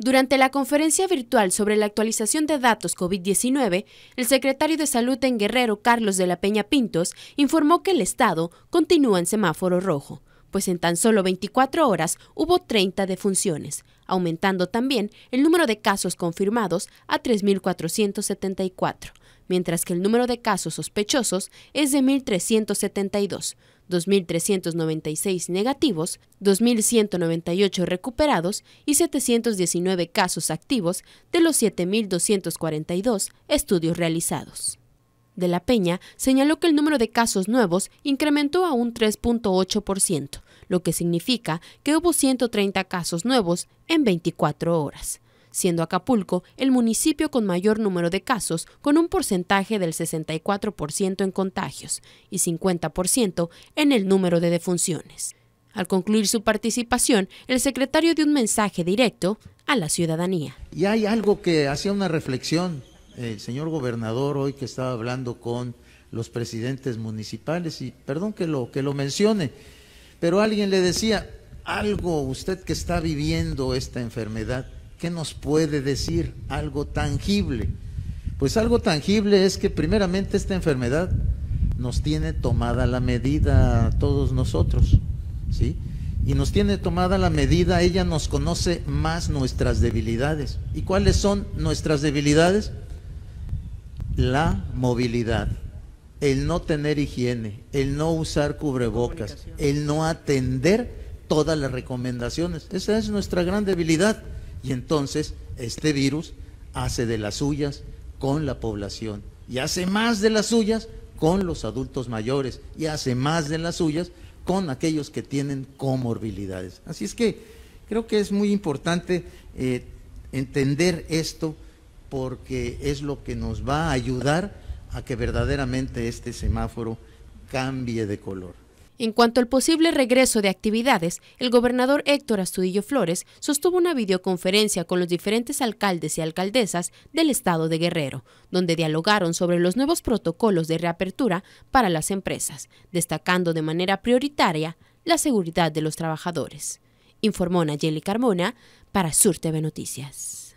Durante la conferencia virtual sobre la actualización de datos COVID-19, el secretario de Salud en Guerrero, Carlos de la Peña Pintos, informó que el Estado continúa en semáforo rojo, pues en tan solo 24 horas hubo 30 defunciones, aumentando también el número de casos confirmados a 3.474 mientras que el número de casos sospechosos es de 1.372, 2.396 negativos, 2.198 recuperados y 719 casos activos de los 7.242 estudios realizados. De la Peña señaló que el número de casos nuevos incrementó a un 3.8%, lo que significa que hubo 130 casos nuevos en 24 horas siendo Acapulco el municipio con mayor número de casos, con un porcentaje del 64% en contagios y 50% en el número de defunciones. Al concluir su participación, el secretario dio un mensaje directo a la ciudadanía. Y hay algo que hacía una reflexión eh, el señor gobernador hoy que estaba hablando con los presidentes municipales y perdón que lo que lo mencione, pero alguien le decía, algo usted que está viviendo esta enfermedad, ¿Qué nos puede decir algo tangible? Pues algo tangible es que primeramente esta enfermedad nos tiene tomada la medida a todos nosotros, ¿sí? Y nos tiene tomada la medida, ella nos conoce más nuestras debilidades. ¿Y cuáles son nuestras debilidades? La movilidad, el no tener higiene, el no usar cubrebocas, el no atender todas las recomendaciones. Esa es nuestra gran debilidad y entonces este virus hace de las suyas con la población y hace más de las suyas con los adultos mayores y hace más de las suyas con aquellos que tienen comorbilidades. Así es que creo que es muy importante eh, entender esto porque es lo que nos va a ayudar a que verdaderamente este semáforo cambie de color. En cuanto al posible regreso de actividades, el gobernador Héctor Astudillo Flores sostuvo una videoconferencia con los diferentes alcaldes y alcaldesas del estado de Guerrero, donde dialogaron sobre los nuevos protocolos de reapertura para las empresas, destacando de manera prioritaria la seguridad de los trabajadores. Informó Nayeli Carmona para Sur TV Noticias.